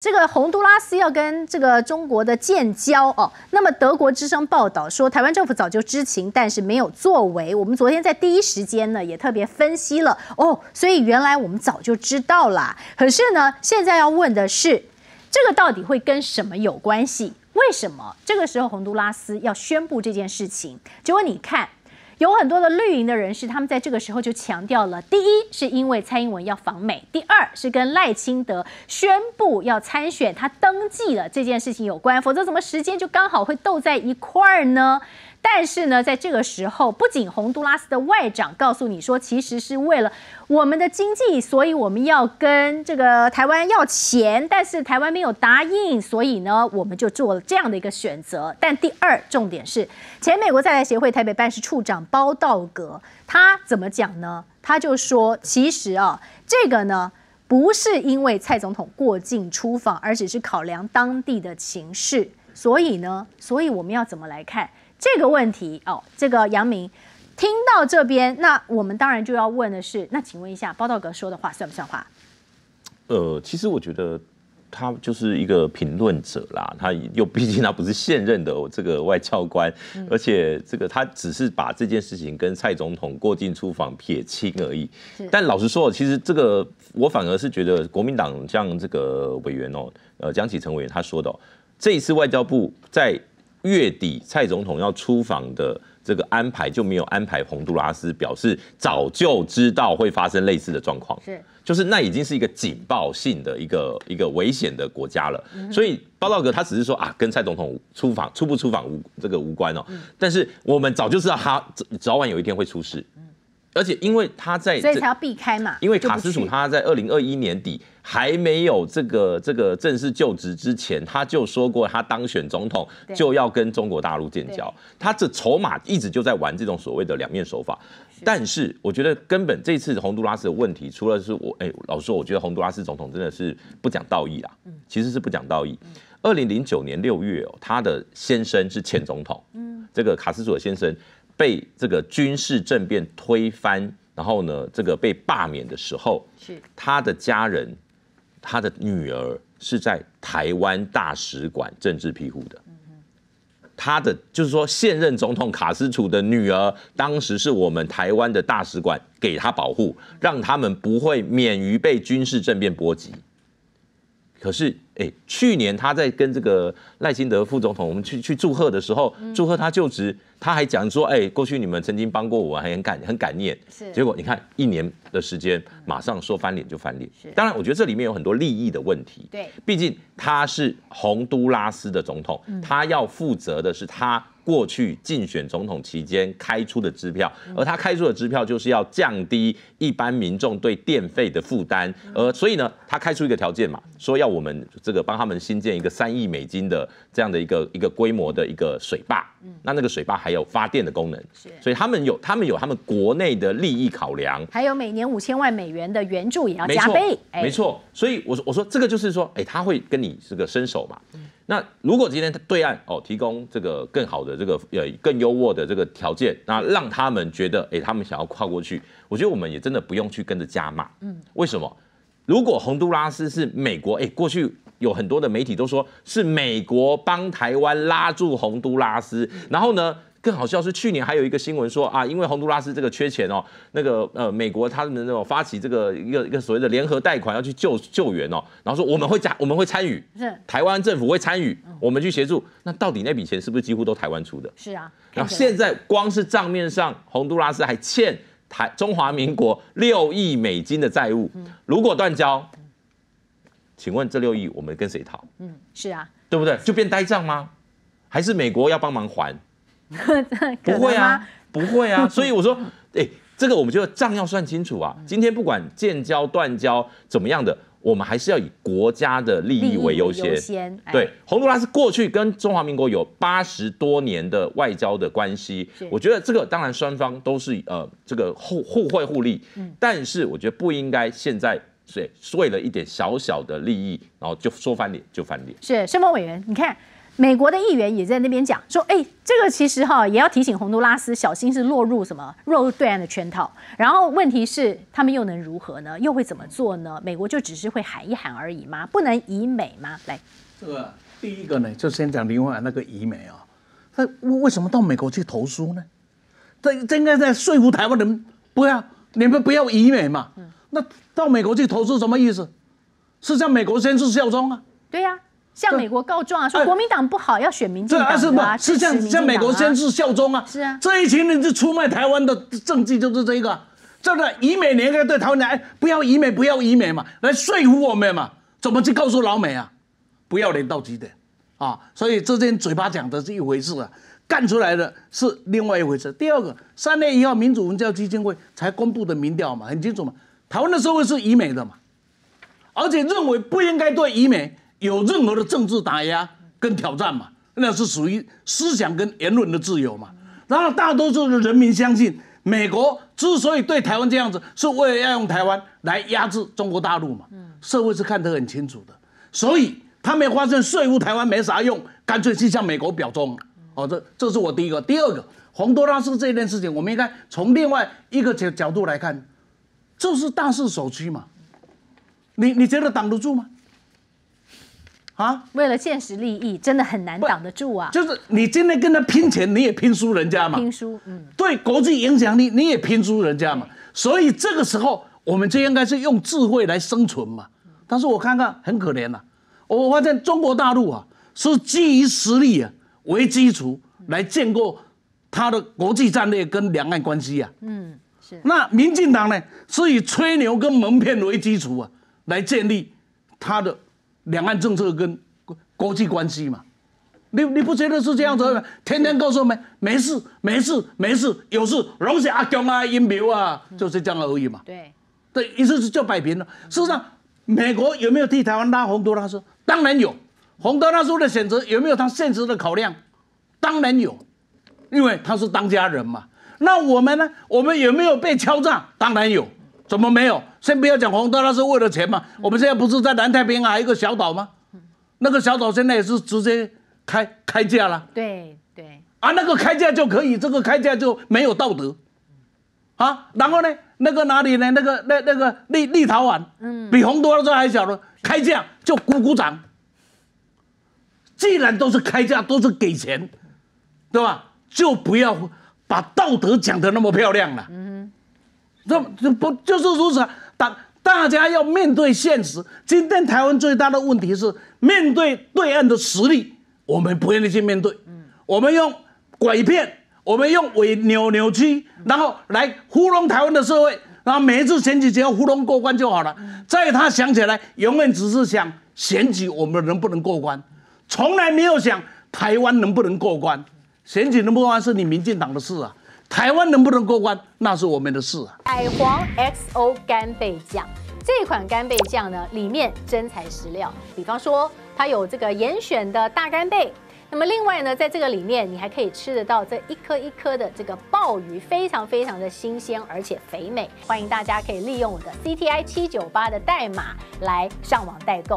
这个洪都拉斯要跟这个中国的建交哦，那么德国之声报道说，台湾政府早就知情，但是没有作为。我们昨天在第一时间呢，也特别分析了哦，所以原来我们早就知道啦。可是呢，现在要问的是，这个到底会跟什么有关系？为什么这个时候洪都拉斯要宣布这件事情？结果你看。有很多的绿营的人士，他们在这个时候就强调了：第一，是因为蔡英文要访美；第二，是跟赖清德宣布要参选、他登记了这件事情有关。否则，怎么时间就刚好会斗在一块儿呢？但是呢，在这个时候，不仅洪都拉斯的外长告诉你说，其实是为了我们的经济，所以我们要跟这个台湾要钱，但是台湾没有答应，所以呢，我们就做了这样的一个选择。但第二重点是，前美国在台协会台北办事处长。包道格他怎么讲呢？他就说，其实啊，这个呢不是因为蔡总统过境出访，而只是考量当地的情势。所以呢，所以我们要怎么来看这个问题？哦，这个杨明听到这边，那我们当然就要问的是，那请问一下包道格说的话算不算话？呃，其实我觉得。他就是一个评论者啦，他又毕竟他不是现任的这个外交官，而且这个他只是把这件事情跟蔡总统过境出访撇清而已。但老实说，其实这个我反而是觉得国民党像这个委员哦，呃，江启成委员他说的，这一次外交部在。月底蔡总统要出访的这个安排就没有安排洪都拉斯，表示早就知道会发生类似的状况，是，就是那已经是一个警报性的一个一个危险的国家了。所以报道哥他只是说啊，跟蔡总统出访出不出访无这个无关哦，但是我们早就知道他早早晚有一天会出事。而且，因为他在，所以才要避开嘛。因为卡斯楚他在二零二一年底还没有这个这个正式就职之前，他就说过他当选总统就要跟中国大陆建交。他这筹码一直就在玩这种所谓的两面手法。但是，我觉得根本这次洪都拉斯的问题，除了是我，哎，老实说，我觉得洪都拉斯总统真的是不讲道义啊。嗯，其实是不讲道义。二零零九年六月，他的先生是前总统，嗯，这个卡斯楚的先生。被这个军事政变推翻，然后呢，这个被罢免的时候，是他的家人，他的女儿是在台湾大使馆政治庇护的。他的就是说现任总统卡斯楚的女儿，当时是我们台湾的大使馆给他保护，让他们不会免于被军事政变波及。可是。哎，去年他在跟这个赖清德副总统，我们去去祝贺的时候，祝贺他就职，他还讲说，哎，过去你们曾经帮过我，很感很感念。是，结果你看，一年的时间，马上说翻脸就翻脸。是，当然，我觉得这里面有很多利益的问题。对，毕竟他是洪都拉斯的总统，他要负责的是他过去竞选总统期间开出的支票，而他开出的支票就是要降低一般民众对电费的负担。而所以呢，他开出一个条件嘛，说要我们。这个帮他们新建一个三亿美金的这样的一个一个规模的一个水坝，嗯，那那个水坝还有发电的功能，是，所以他们有他们有他们国内的利益考量，还有每年五千万美元的援助也要加倍，没错，没错，所以我说我说这个就是说，哎，他会跟你这个伸手嘛，嗯，那如果今天对岸哦提供这个更好的这个呃更优渥的这个条件，那让他们觉得哎他们想要跨过去，我觉得我们也真的不用去跟着加码，嗯，为什么？如果洪都拉斯是美国，哎，过去有很多的媒体都说是美国帮台湾拉住洪都拉斯，然后呢，更好笑是去年还有一个新闻说啊，因为洪都拉斯这个缺钱哦，那个呃美国他们那种发起这个一个一个所谓的联合贷款要去救救援哦，然后说我们会加我们会参与，是台湾政府会参与，我们去协助，那到底那笔钱是不是几乎都台湾出的？是啊，然后现在光是账面上洪都拉斯还欠台中华民国六亿美金的债务，如果断交。请问这六亿我们跟谁讨？嗯，是啊，对不对？就变呆账吗？还是美国要帮忙还？不会啊，不会啊。所以我说，哎，这个我们就账要算清楚啊。今天不管建交、断交怎么样的，我们还是要以国家的利益为优先。优先。对，洪都拉斯过去跟中华民国有八十多年的外交的关系，我觉得这个当然双方都是呃这个互互惠互利。嗯，但是我觉得不应该现在。所是为了一点小小的利益，然后就说翻脸就翻脸。是，申丰委员，你看，美国的议员也在那边讲说，哎，这个其实哈也要提醒洪都拉斯小心是落入什么落入对岸的圈套。然后问题是他们又能如何呢？又会怎么做呢？美国就只是会喊一喊而已吗？不能移美吗？来，这个第一个呢，就先讲另外那个移美啊，他为什么到美国去投诉呢？这应该在说服台湾人不要，你们不要移美嘛。那到美国去投资什么意思？是向美国宣誓效忠啊？对呀，向美国告状啊，说国民党不好，要选民进党嘛？是这样，向美国宣誓效忠啊？是啊，这一群人就出卖台湾的政绩就是这个，这个以美联合对台湾，哎，不要以美，不要以美嘛，来说服我们嘛？怎么去告诉老美啊？不要脸到极点啊？所以这件嘴巴讲的是一回事啊，干出来的是另外一回事。第二个，三月一号民主文教基金会才公布的民调嘛，很清楚嘛。台湾的社会是以美的嘛，而且认为不应该对以美有任何的政治打压跟挑战嘛，那是属于思想跟言论的自由嘛。然后大多数的人民相信，美国之所以对台湾这样子，是为了要用台湾来压制中国大陆嘛。社会是看得很清楚的，所以他没发现税务台湾没啥用，干脆去向美国表忠。哦，这这是我第一个。第二个，洪都拉斯这件事情，我们应该从另外一个角角度来看。这是大势所趋嘛？你你觉得挡得住吗？啊，为了现实利益，真的很难挡得住啊！就是你今天跟他拼钱，你也拼输人家嘛？拼输，嗯。对国际影响力，你也拼输人家嘛？所以这个时候，我们就应该是用智慧来生存嘛。但是我看看很可怜呐，我发现中国大陆啊，是基于实力啊为基础来建构它的国际战略跟两岸关系啊，嗯。那民进党呢，是以吹牛跟蒙骗为基础啊，来建立他的两岸政策跟国际关系嘛。你你不觉得是这样子吗？天天告诉没没事没事没事，有事容许阿姜啊、英苗啊，就是这样而已嘛。对对，意思是就摆平了。事实上，美国有没有替台湾拉洪都拉斯？当然有。洪都拉斯的选择有没有他现实的考量？当然有，因为他是当家人嘛。那我们呢？我们有没有被敲诈？当然有，怎么没有？先不要讲红多，那是为了钱嘛。我们现在不是在南太平洋有一个小岛吗？那个小岛现在也是直接开开价了。对对，啊，那个开价就可以，这个开价就没有道德。啊，然后呢？那个哪里呢？那个那那个立立陶宛，嗯，比红多那时候还小了，开价就鼓鼓掌。既然都是开价，都是给钱，对吧？就不要。把道德讲得那么漂亮了，嗯，这不就是如此？大大家要面对现实。今天台湾最大的问题是面对对岸的实力，我们不愿意去面对。嗯，我们用拐骗，我们用伪扭曲，然后来糊弄台湾的社会。然后每一次选举只要糊弄过关就好了。在他想起来，永远只是想选举我们能不能过关，从来没有想台湾能不能过关。选举能不能过关是你民进党的事啊，台湾能不能过关那是我们的事啊。海皇 X O 干贝酱这款干贝酱呢，里面真材实料。比方说它有这个严选的大干贝，那么另外呢，在这个里面你还可以吃得到这一颗一颗的这个鲍鱼，非常非常的新鲜而且肥美。欢迎大家可以利用我的 C T I 七九八的代码来上网代购。